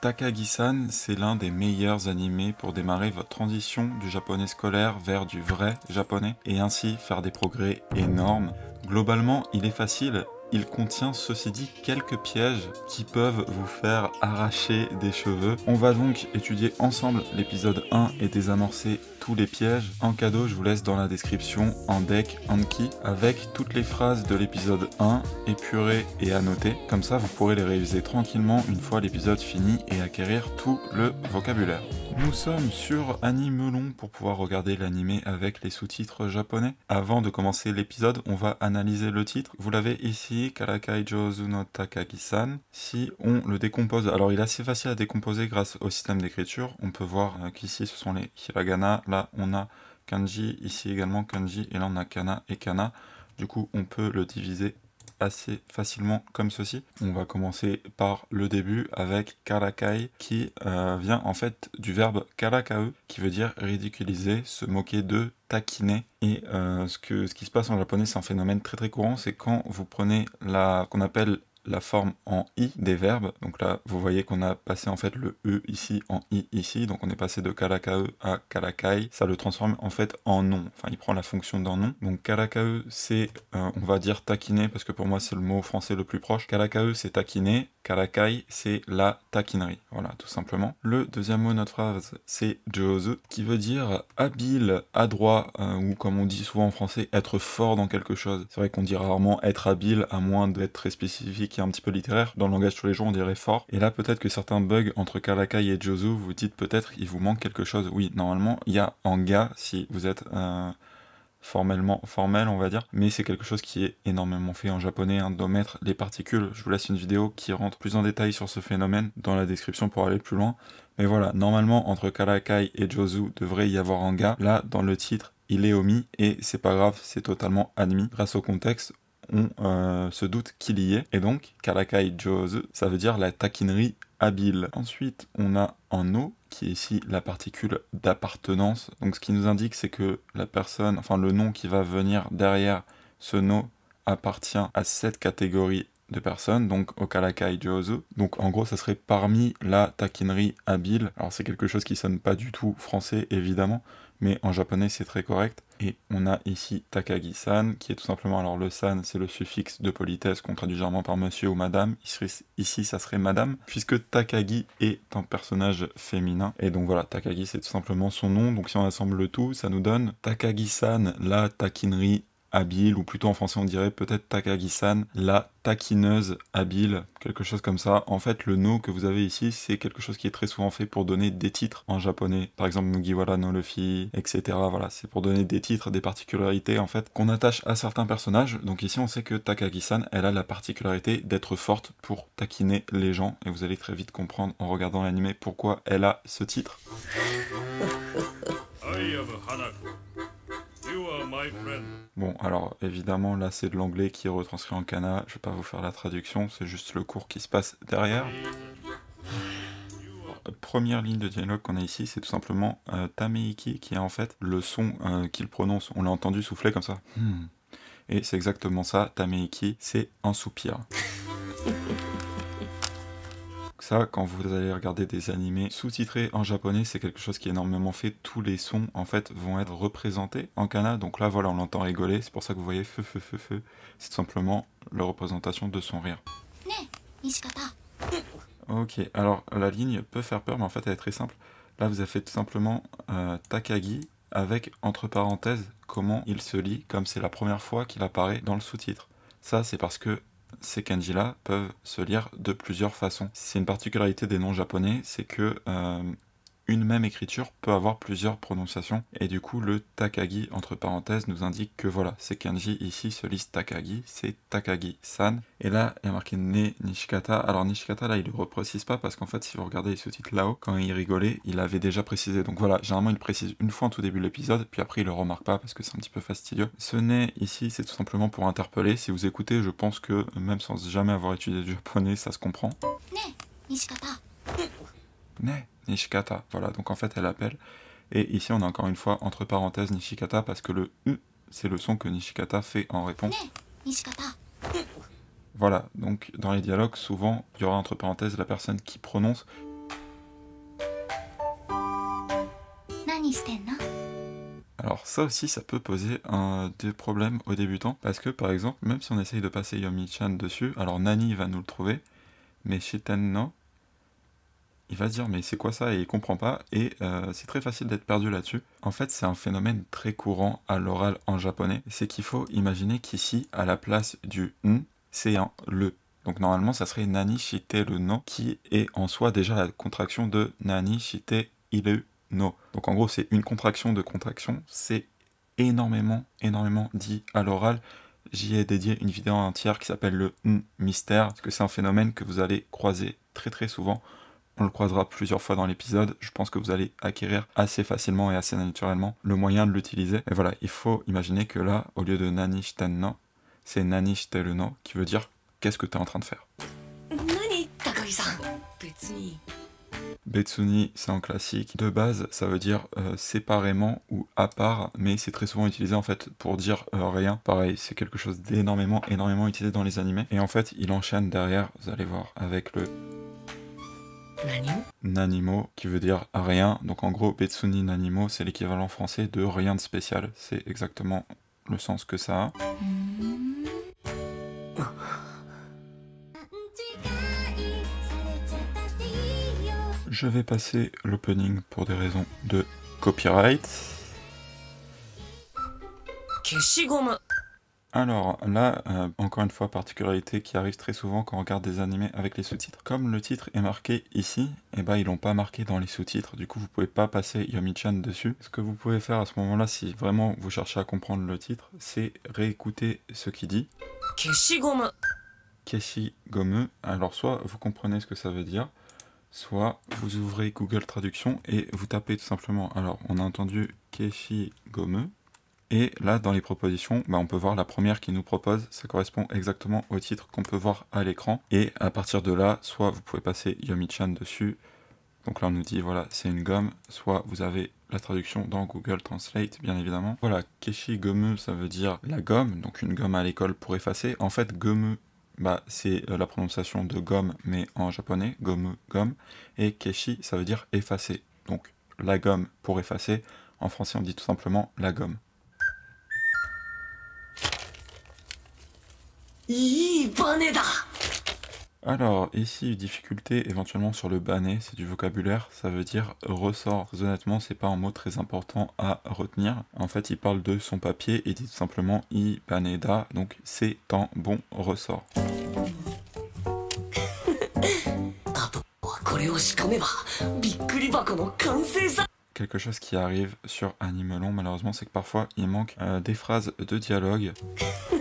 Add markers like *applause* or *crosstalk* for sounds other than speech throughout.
Takagi-san, c'est l'un des meilleurs animés pour démarrer votre transition du japonais scolaire vers du vrai japonais et ainsi faire des progrès énormes. Globalement, il est facile il contient ceci dit quelques pièges qui peuvent vous faire arracher des cheveux. On va donc étudier ensemble l'épisode 1 et désamorcer tous les pièges. En cadeau, je vous laisse dans la description un deck Anki avec toutes les phrases de l'épisode 1 épurées et annotées. Comme ça, vous pourrez les réviser tranquillement une fois l'épisode fini et acquérir tout le vocabulaire. Nous sommes sur Melon pour pouvoir regarder l'anime avec les sous-titres japonais. Avant de commencer l'épisode, on va analyser le titre. Vous l'avez ici Karakai Si on le décompose, alors il est assez facile à décomposer grâce au système d'écriture. On peut voir euh, qu'ici ce sont les hiragana, là on a kanji, ici également kanji, et là on a kana et kana. Du coup on peut le diviser assez facilement comme ceci. On va commencer par le début avec karakai qui euh, vient en fait du verbe karakae qui veut dire ridiculiser, se moquer de, taquiner. Et euh, ce, que, ce qui se passe en japonais, c'est un phénomène très très courant, c'est quand vous prenez la qu'on appelle la forme en i des verbes. Donc là, vous voyez qu'on a passé en fait le e ici en i ici, donc on est passé de kalakae à kalakai. Ça le transforme en fait en nom. Enfin, il prend la fonction d'un nom. Donc karakae, c'est, euh, on va dire taquiner parce que pour moi c'est le mot français le plus proche. Karakae, c'est taquiner. Kalakai, c'est la taquinerie. Voilà, tout simplement. Le deuxième mot de notre phrase, c'est jose, qui veut dire habile, adroit, euh, ou comme on dit souvent en français, être fort dans quelque chose. C'est vrai qu'on dit rarement être habile, à moins d'être très spécifique un petit peu littéraire. Dans le langage tous les jours, on dirait fort. Et là, peut-être que certains bugs entre Karakai et Jozu, vous dites peut-être il vous manque quelque chose. Oui, normalement, il y a gars si vous êtes euh, formellement formel, on va dire. Mais c'est quelque chose qui est énormément fait en japonais, hein, d'omettre les particules. Je vous laisse une vidéo qui rentre plus en détail sur ce phénomène dans la description pour aller plus loin. Mais voilà, normalement, entre Kalakai et Jozu, devrait y avoir gars Là, dans le titre, il est omis et c'est pas grave, c'est totalement admis grâce au contexte on se euh, doute qu'il y est. Et donc, Karakai Joze, ça veut dire la taquinerie habile. Ensuite, on a un eau qui est ici la particule d'appartenance. Donc, ce qui nous indique, c'est que la personne, enfin le nom qui va venir derrière ce no appartient à cette catégorie de personnes, donc Okalaka et Jozo. Donc en gros, ça serait parmi la taquinerie habile. Alors c'est quelque chose qui sonne pas du tout français, évidemment, mais en japonais c'est très correct. Et on a ici Takagi-san, qui est tout simplement, alors le san c'est le suffixe de politesse qu'on traduit généralement par monsieur ou madame, ici ça serait madame, puisque Takagi est un personnage féminin. Et donc voilà, Takagi c'est tout simplement son nom, donc si on assemble le tout, ça nous donne Takagi-san, la taquinerie habile, ou plutôt en français on dirait peut-être Takagi-san, la taquineuse habile, quelque chose comme ça. En fait, le no que vous avez ici, c'est quelque chose qui est très souvent fait pour donner des titres en japonais. Par exemple, Mugiwara no Luffy, etc. Voilà, c'est pour donner des titres, des particularités, en fait, qu'on attache à certains personnages. Donc ici, on sait que Takagi-san, elle a la particularité d'être forte pour taquiner les gens. Et vous allez très vite comprendre en regardant l'anime pourquoi elle a ce titre. Bon, alors évidemment, là c'est de l'anglais qui est retranscrit en cana. Je vais pas vous faire la traduction, c'est juste le cours qui se passe derrière. Première ligne de dialogue qu'on a ici, c'est tout simplement euh, Tameiki qui est en fait le son euh, qu'il prononce. On l'a entendu souffler comme ça. Hmm. Et c'est exactement ça, Tameiki, c'est un soupir. Ça, quand vous allez regarder des animés sous-titrés en japonais, c'est quelque chose qui est énormément fait. Tous les sons, en fait, vont être représentés en kana. Donc là, voilà, on l'entend rigoler. C'est pour ça que vous voyez feu, feu, feu, feu. C'est simplement la représentation de son rire. Ok, alors la ligne peut faire peur, mais en fait, elle est très simple. Là, vous avez fait tout simplement euh, Takagi avec, entre parenthèses, comment il se lit, comme c'est la première fois qu'il apparaît dans le sous-titre. Ça, c'est parce que ces kanji-là peuvent se lire de plusieurs façons. C'est une particularité des noms japonais, c'est que euh, une même écriture peut avoir plusieurs prononciations. Et du coup, le Takagi entre parenthèses nous indique que voilà, c'est kenji ici se lisent Takagi, c'est Takagi-san. Et là, il y a marqué Ne Nishikata. Alors Nishikata, là, il le reprécise pas parce qu'en fait, si vous regardez les sous-titres là-haut, quand il rigolait, il avait déjà précisé. Donc voilà, généralement, il précise une fois en tout début de l'épisode, puis après, il le remarque pas parce que c'est un petit peu fastidieux. Ce nez ici, c'est tout simplement pour interpeller. Si vous écoutez, je pense que même sans jamais avoir étudié du japonais, ça se comprend. Ne Nishikata. Ne. Nishikata. Voilà, donc en fait, elle appelle. Et ici, on a encore une fois entre parenthèses Nishikata parce que le U, c'est le son que Nishikata fait en réponse. Voilà, donc dans les dialogues, souvent, il y aura entre parenthèses la personne qui prononce. Alors ça aussi, ça peut poser un, des problèmes aux débutants, parce que par exemple, même si on essaye de passer Yomi-chan dessus, alors Nani va nous le trouver, mais Shiten no, il va se dire mais c'est quoi ça et il comprend pas et euh, c'est très facile d'être perdu là-dessus. En fait, c'est un phénomène très courant à l'oral en japonais, c'est qu'il faut imaginer qu'ici à la place du n, c'est un le. Donc normalement, ça serait nani shite le no qui est en soi déjà la contraction de nani shite le no. Donc en gros, c'est une contraction de contraction, c'est énormément énormément dit à l'oral. J'y ai dédié une vidéo entière qui s'appelle le n mystère, parce que c'est un phénomène que vous allez croiser très très souvent on le croisera plusieurs fois dans l'épisode, je pense que vous allez acquérir assez facilement et assez naturellement le moyen de l'utiliser. Et voilà, il faut imaginer que là, au lieu de nani no, c'est nani no, qui veut dire qu'est-ce que tu es en train de faire. Betsuni, c'est un classique. De base, ça veut dire euh, séparément ou à part, mais c'est très souvent utilisé en fait pour dire euh, rien. Pareil, c'est quelque chose d'énormément, énormément utilisé dans les animés. Et en fait, il enchaîne derrière, vous allez voir, avec le Nanimo. qui veut dire rien. Donc en gros, Betsuni Nanimo, c'est l'équivalent français de rien de spécial. C'est exactement le sens que ça a. Je vais passer l'opening pour des raisons de copyright. Keshigomu. Alors là, euh, encore une fois, particularité qui arrive très souvent quand on regarde des animés avec les sous-titres. Comme le titre est marqué ici, et eh ben ils l'ont pas marqué dans les sous-titres, du coup vous pouvez pas passer yomi dessus. Ce que vous pouvez faire à ce moment-là, si vraiment vous cherchez à comprendre le titre, c'est réécouter ce qu'il dit. Keshigome. Keshigome. Alors soit vous comprenez ce que ça veut dire, soit vous ouvrez Google Traduction et vous tapez tout simplement. Alors on a entendu Keshigome. Et là, dans les propositions, bah, on peut voir la première qui nous propose, ça correspond exactement au titre qu'on peut voir à l'écran. Et à partir de là, soit vous pouvez passer YomiChan dessus, donc là on nous dit, voilà, c'est une gomme, soit vous avez la traduction dans Google Translate, bien évidemment. Voilà, Keshi gomeu, ça veut dire la gomme, donc une gomme à l'école pour effacer. En fait, gomeu, bah, c'est euh, la prononciation de gomme, mais en japonais, gomeu gomme. Et Keshi, ça veut dire effacer. Donc la gomme pour effacer, en français on dit tout simplement la gomme. Alors, ici, difficulté éventuellement sur le bané, c'est du vocabulaire, ça veut dire ressort. honnêtement, c'est pas un mot très important à retenir. En fait, il parle de son papier et dit tout simplement i donc c'est un bon ressort. Quelque chose qui arrive sur animelon malheureusement, c'est que parfois il manque euh, des phrases de dialogue. *laughs*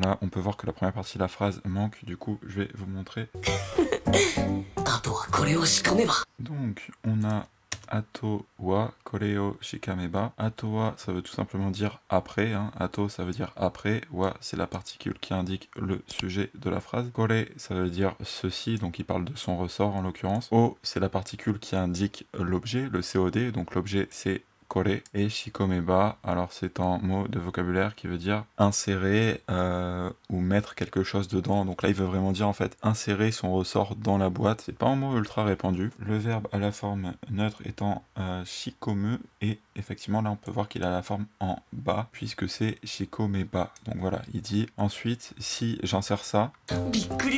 Là, on peut voir que la première partie de la phrase manque, du coup, je vais vous montrer. *laughs* Donc, on a Ato wa koreo shikameba. Ato wa, ça veut tout simplement dire après. Hein. Ato, ça veut dire après. Wa, c'est la particule qui indique le sujet de la phrase. Kore, ça veut dire ceci, donc il parle de son ressort en l'occurrence. O, c'est la particule qui indique l'objet, le COD. Donc l'objet, c'est kore et shikomeba. Alors c'est un mot de vocabulaire qui veut dire insérer euh, ou mettre quelque chose dedans. Donc là il veut vraiment dire en fait insérer son ressort dans la boîte. C'est pas un mot ultra répandu. Le verbe à la forme neutre étant euh, shikome et effectivement là on peut voir qu'il a la forme en bas puisque c'est Shikomeba. Donc voilà, il dit ensuite si j'insère ça.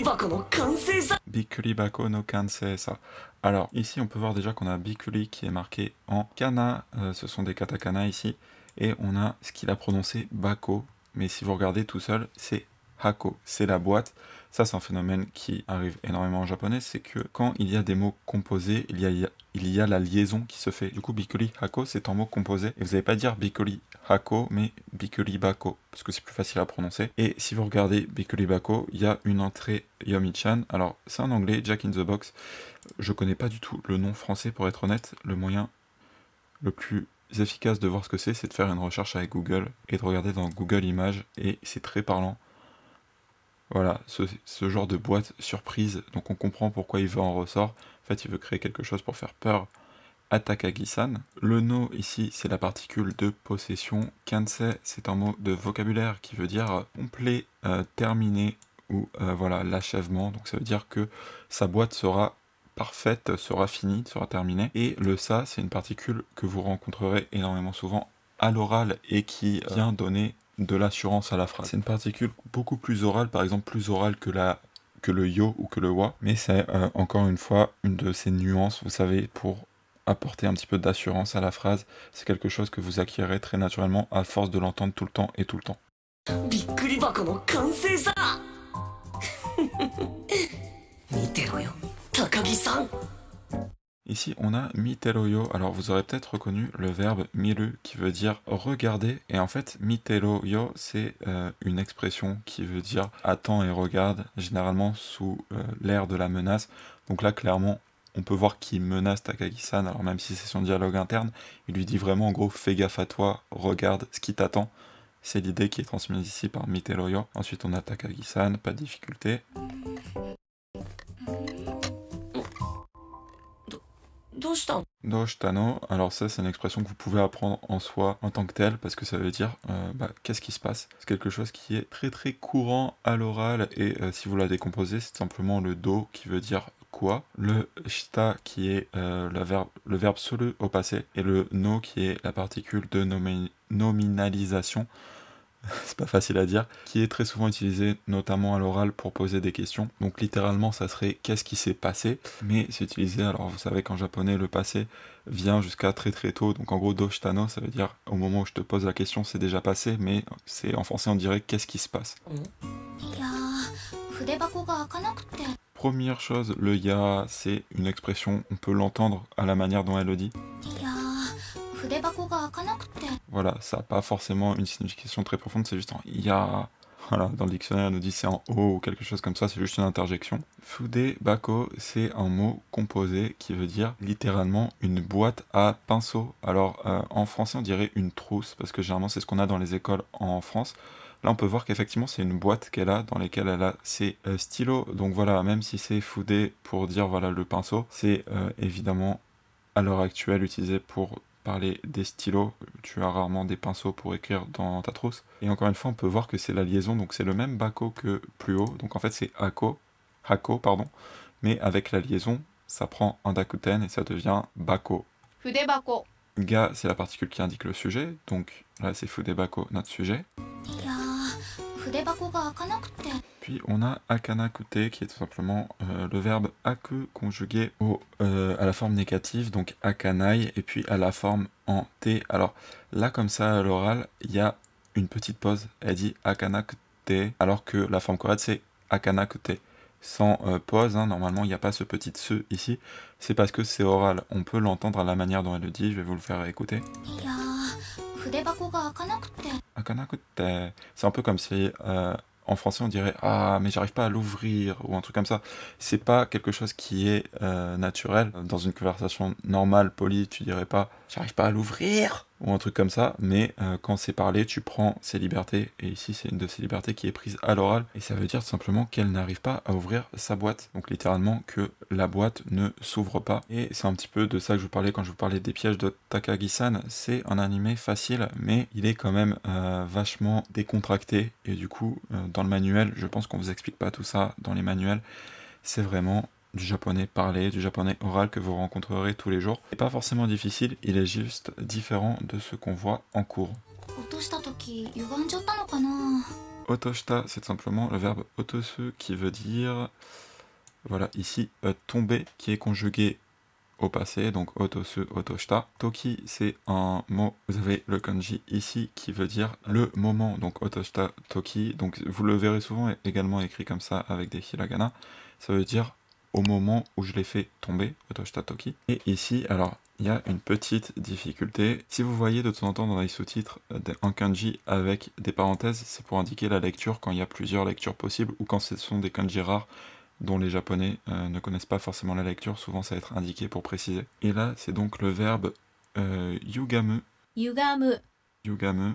bako no bako no kansei Alors ici on peut voir déjà qu'on a Bikuri qui est marqué en kana, euh, ce sont des katakana ici, et on a ce qu'il a prononcé Bako, mais si vous regardez tout seul c'est hako, c'est la boîte. Ça, c'est un phénomène qui arrive énormément en japonais, c'est que quand il y a des mots composés, il y a, la liaison qui se fait. Du coup, bikuri hako, c'est un mot composé. Et vous n'allez pas dire bikuri hako, mais bikuri bako, parce que c'est plus facile à prononcer. Et si vous regardez bikuri bako, il y a une entrée yomi-chan. Alors, c'est en anglais, Jack in the Box. Je connais pas du tout le nom français, pour être honnête. Le moyen le plus efficace de voir ce que c'est, c'est de faire une recherche avec Google et de regarder dans Google Images. Et c'est très parlant. Voilà, ce, genre de boîte surprise. Donc on comprend pourquoi il veut en ressort. En fait, il veut créer quelque chose pour faire peur à takagi Le no ici, c'est la particule de possession. Kansei, c'est un mot de vocabulaire qui veut dire complet, euh, terminé ou euh, voilà l'achèvement. Donc ça veut dire que sa boîte sera parfaite, sera finie, sera terminée. Et le sa, c'est une particule que vous rencontrerez énormément souvent à l'oral et qui vient donner de l'assurance à la phrase. C'est une particule beaucoup plus orale, par exemple plus orale que la que le yo ou que le wa, mais c'est euh, encore une fois une de ces nuances, vous savez, pour apporter un petit peu d'assurance à la phrase. C'est quelque chose que vous acquérez très naturellement à force de l'entendre tout le temps et tout le temps. *laughs* Ici, on a miteroyo. Alors, vous aurez peut-être reconnu le verbe miru qui veut dire regarder. Et en fait, miteroyo, c'est euh, une expression qui veut dire attends et regarde, généralement sous euh, l'air de la menace. Donc là, clairement, on peut voir qu'il menace Takagi-san. Alors, même si c'est son dialogue interne, il lui dit vraiment en gros fais gaffe à toi, regarde ce qui t'attend. C'est l'idée qui est transmise ici par Miteroyo. Ensuite, on a Takagi-san, pas de difficulté. shta no, alors ça c'est une expression que vous pouvez apprendre en soi en tant que telle, parce que ça veut dire euh, bah, qu'est-ce qui se passe. C'est quelque chose qui est très très courant à l'oral, et euh, si vous la décomposez, c'est simplement le do qui veut dire quoi, le shta qui est euh, verbe, le verbe solu au passé, et le no qui est la particule de nominalisation. *laughs* c'est pas facile à dire, qui est très souvent utilisé notamment à l'oral pour poser des questions. Donc littéralement ça serait qu'est-ce qui s'est passé, mais c'est utilisé, alors vous savez qu'en japonais le passé vient jusqu'à très très tôt, donc en gros doshitano ça veut dire au moment où je te pose la question c'est déjà passé, mais c'est en français on dirait qu'est-ce qui se passe. Première chose, le ya, c'est une expression, on peut l'entendre à la manière dont elle le dit. Voilà, ça n'a pas forcément une signification très profonde, c'est juste en ya. Voilà, dans le dictionnaire, on nous dit c'est en haut ou quelque chose comme ça, c'est juste une interjection. Foudé, bako, c'est un mot composé qui veut dire littéralement une boîte à pinceaux. Alors euh, en français, on dirait une trousse, parce que généralement, c'est ce qu'on a dans les écoles en France. Là, on peut voir qu'effectivement, c'est une boîte qu'elle a dans laquelle elle a ses euh, stylos. Donc voilà, même si c'est foudé pour dire voilà le pinceau, c'est euh, évidemment à l'heure actuelle utilisé pour parler des stylos, tu as rarement des pinceaux pour écrire dans ta trousse. Et encore une fois, on peut voir que c'est la liaison, donc c'est le même bako que plus haut, donc en fait c'est hako, hako pardon, mais avec la liaison, ça prend un dakuten et ça devient bako. Fudebako. Ga, c'est la particule qui indique le sujet, donc là c'est fudebako, notre sujet. Puis on a akanakute qui est tout simplement euh, le verbe aku conjugué au, euh, à la forme négative, donc akanai, et puis à la forme en t. Alors là comme ça à l'oral, il y a une petite pause. Elle dit akanakute, alors que la forme correcte c'est akanakute. Sans euh, pause, hein, normalement il n'y a pas ce petit se ici. C'est parce que c'est oral. On peut l'entendre à la manière dont elle le dit. Je vais vous le faire écouter. C'est un peu comme si en français on dirait ah mais j'arrive pas à l'ouvrir ou un truc comme ça. C'est pas quelque chose qui est euh, naturel. Dans une conversation normale, polie, tu dirais pas j'arrive pas à l'ouvrir ou un truc comme ça, mais euh, quand c'est parlé, tu prends ses libertés, et ici c'est une de ces libertés qui est prise à l'oral, et ça veut dire simplement qu'elle n'arrive pas à ouvrir sa boîte, donc littéralement que la boîte ne s'ouvre pas, et c'est un petit peu de ça que je vous parlais quand je vous parlais des pièges de Takagi-san, c'est un animé facile, mais il est quand même euh, vachement décontracté, et du coup, euh, dans le manuel, je pense qu'on vous explique pas tout ça dans les manuels, c'est vraiment du japonais parlé, du japonais oral que vous rencontrerez tous les jours. n'est pas forcément difficile, il est juste différent de ce qu'on voit en cours. Otoshita, c'est simplement le verbe otosu qui veut dire, voilà, ici, euh, tomber, qui est conjugué au passé, donc otosu, otoshita. Toki, c'est un mot, vous avez le kanji ici, qui veut dire le moment, donc otoshita, toki. Donc vous le verrez souvent également écrit comme ça avec des hiragana. Ça veut dire au moment où je l'ai fait tomber, Et ici, alors, il y a une petite difficulté. Si vous voyez de temps en temps dans les sous-titres un euh, kanji avec des parenthèses, c'est pour indiquer la lecture quand il y a plusieurs lectures possibles ou quand ce sont des kanji rares dont les japonais euh, ne connaissent pas forcément la lecture, souvent ça va être indiqué pour préciser. Et là, c'est donc le verbe yugame. Euh, yugamu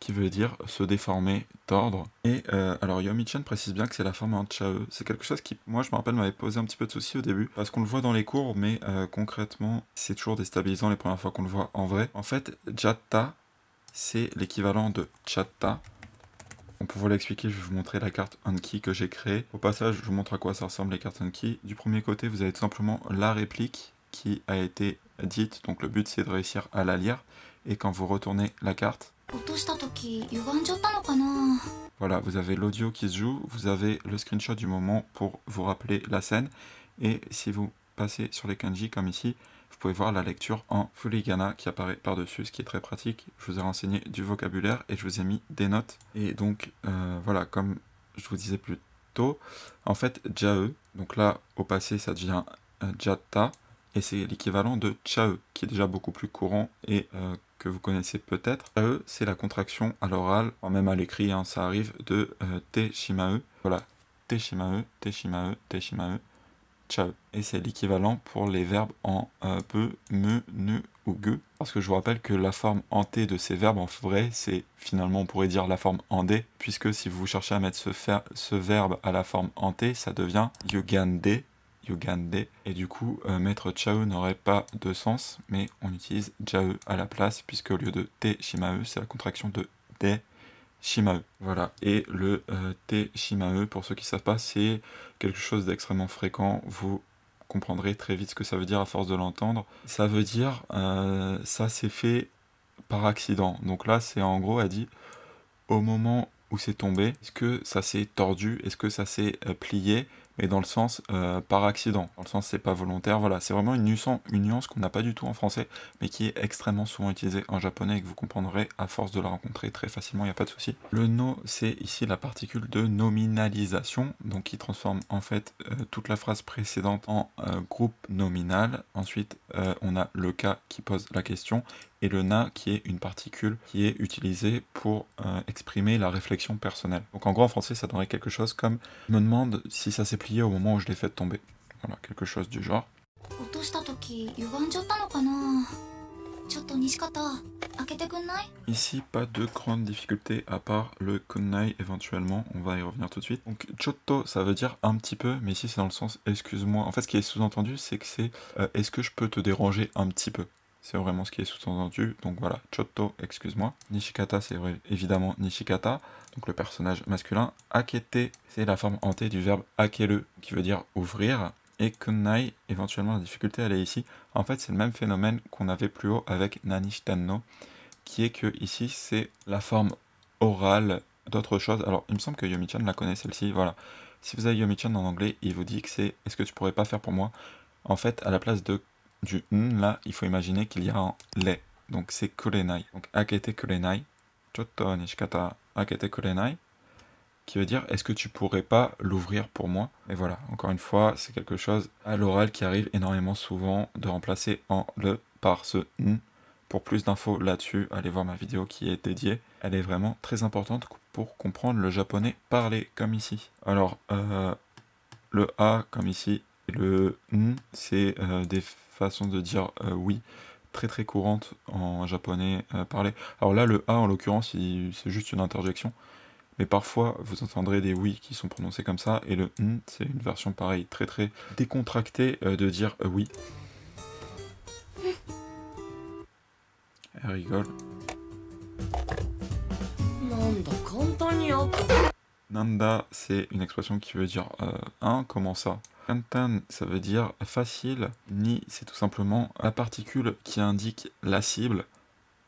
qui veut dire se déformer, tordre. Et euh, alors alors Yomichan précise bien que c'est la forme en Chao. C'est quelque chose qui, moi je me rappelle, m'avait posé un petit peu de soucis au début, parce qu'on le voit dans les cours, mais euh, concrètement, c'est toujours déstabilisant les premières fois qu'on le voit en vrai. En fait, jata, c'est l'équivalent de chatta. On vous l'expliquer, je vais vous montrer la carte Anki que j'ai créée. Au passage, je vous montre à quoi ça ressemble les cartes Anki. Du premier côté, vous avez tout simplement la réplique qui a été dite, donc le but c'est de réussir à la lire. Et quand vous retournez la carte, voilà, vous avez l'audio qui se joue, vous avez le screenshot du moment pour vous rappeler la scène. Et si vous passez sur les kanji comme ici, vous pouvez voir la lecture en furigana qui apparaît par-dessus, ce qui est très pratique. Je vous ai renseigné du vocabulaire et je vous ai mis des notes. Et donc, euh, voilà, comme je vous disais plus tôt, en fait, jae, donc là, au passé, ça devient euh, jatta, et c'est l'équivalent de chae, qui est déjà beaucoup plus courant et euh, que vous connaissez peut-être. E, c'est la contraction à l'oral, même à l'écrit, hein, ça arrive, de te euh, T Shimae. Voilà, te Shimae, T Shimae, T Shimae, Chao. Et c'est l'équivalent pour les verbes en euh, peu, me, ne ou ge. Parce que je vous rappelle que la forme en T de ces verbes en vrai, c'est finalement, on pourrait dire la forme en D, puisque si vous cherchez à mettre ce, ce verbe à la forme en T, ça devient yugande Yugande. Et du coup, euh, mettre Chao n'aurait pas de sens, mais on utilise Jae à la place, puisque au lieu de Te Shimae, c'est la contraction de de Shimae. Voilà. Et le euh, T- Shimae, pour ceux qui ne savent pas, c'est quelque chose d'extrêmement fréquent. Vous comprendrez très vite ce que ça veut dire à force de l'entendre. Ça veut dire euh, ça s'est fait par accident. Donc là, c'est en gros, elle dit au moment où c'est tombé, est-ce que ça s'est tordu, est-ce que ça s'est plié, mais dans le sens euh, par accident. Dans le sens c'est pas volontaire, voilà. C'est vraiment une nuance, qu'on n'a pas du tout en français, mais qui est extrêmement souvent utilisée en japonais et que vous comprendrez à force de la rencontrer très facilement, il n'y a pas de souci. Le no, c'est ici la particule de nominalisation, donc qui transforme en fait euh, toute la phrase précédente en euh, groupe nominal. Ensuite, on a le cas qui pose la question et le na qui est une particule qui est utilisée pour euh, exprimer la réflexion personnelle. Donc en gros en français ça donnerait quelque chose comme je me demande si ça s'est plié au moment où je l'ai fait tomber. Voilà, quelque chose du genre. Ici, pas de grande difficulté à part le kunai éventuellement, on va y revenir tout de suite. Donc chotto, ça veut dire un petit peu, mais ici c'est dans le sens excuse-moi. En fait, ce qui est sous-entendu, c'est que c'est euh, est-ce que je peux te déranger un petit peu c'est vraiment ce qui est sous-entendu. Donc voilà, Chotto, excuse-moi. Nishikata, c'est évidemment Nishikata, donc le personnage masculin. Akete, c'est la forme hantée du verbe akele, qui veut dire ouvrir. Et kunai, éventuellement la difficulté, elle est ici. En fait, c'est le même phénomène qu'on avait plus haut avec Nanishitanno, qui est que ici, c'est la forme orale d'autre chose. Alors, il me semble que Yomichan la connaît, celle-ci, voilà. Si vous avez Yomichan en anglais, il vous dit que c'est « Est-ce que tu pourrais pas faire pour moi ?» En fait, à la place de du n là, il faut imaginer qu'il y a un lait Donc c'est kurenai. Donc akete kurenai. Chotto nishikata akete kurenai. Qui veut dire est-ce que tu pourrais pas l'ouvrir pour moi Et voilà, encore une fois, c'est quelque chose à l'oral qui arrive énormément souvent de remplacer en le par ce n. Pour plus d'infos là-dessus, allez voir ma vidéo qui est dédiée. Elle est vraiment très importante pour comprendre le japonais parlé, comme ici. Alors, euh, le A, comme ici, et le N, c'est euh, des façon de dire euh, oui très très courante en japonais euh, parlé. Alors là, le A en l'occurrence, c'est juste une interjection. Mais parfois, vous entendrez des oui qui sont prononcés comme ça, et le n, c'est une version pareille, très très décontractée euh, de dire oui. *laughs* Elle rigole. Nanda, c'est une expression qui veut dire un, comment ça Pentan, ça veut dire facile. Ni, c'est tout simplement la particule qui indique la cible.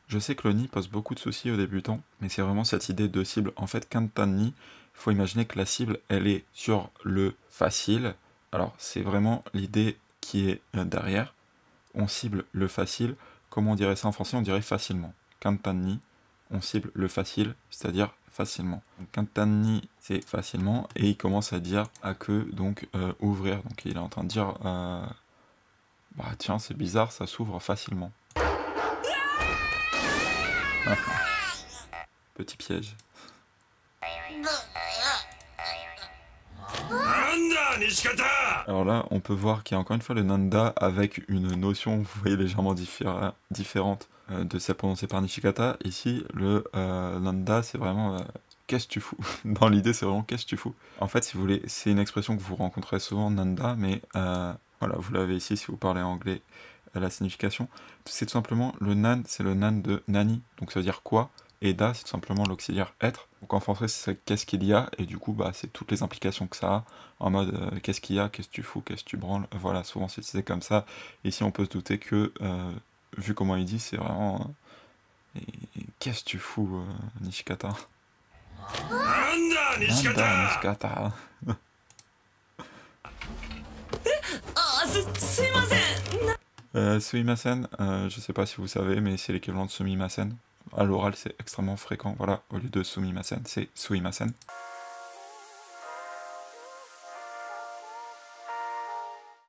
Je sais que le ni pose beaucoup de soucis aux débutants, mais c'est vraiment cette idée de cible. En fait, Kantan ni, faut imaginer que la cible, elle est sur le facile. Alors, c'est vraiment l'idée qui est euh, derrière. On cible le facile. Comment on dirait ça en français On dirait facilement. Kantan ni, on cible le facile, c'est-à-dire facilement. c'est facilement. Et il commence à dire à que, donc euh, ouvrir. Donc il est en train de dire, euh, bah tiens, c'est bizarre, ça s'ouvre facilement. *laughs* Petit piège. Alors là, on peut voir qu'il y a encore une fois le Nanda avec une notion, vous voyez, légèrement différente euh, de sa prononcée par Nishikata. Ici, le nanda, euh, c'est vraiment euh, qu'est-ce que tu fous *laughs* Dans l'idée, c'est vraiment qu'est-ce que tu fous En fait, si vous voulez, c'est une expression que vous rencontrez souvent, nanda, mais voilà, vous l'avez ici si vous parlez anglais, la signification. C'est tout simplement le nan, c'est le nan de nani, donc ça veut dire quoi et da, c'est tout simplement l'auxiliaire être. Donc en français, c'est qu'est-ce qu'il y a, et du coup, bah, c'est toutes les implications que ça a, en mode qu'est-ce qu'il y a, qu'est-ce que tu fous, qu'est-ce que tu branles. Voilà, souvent c'est comme ça. Ici, on peut se douter que vu comment il dit, c'est vraiment. Qu'est-ce euh, que tu fous, euh, Nishikata Anda, Nishikata ah, euh, euh, je sais pas si vous savez, mais c'est l'équivalent de Sumimasen. À l'oral, c'est extrêmement fréquent. Voilà, au lieu de Sumimasen, c'est Suimasen.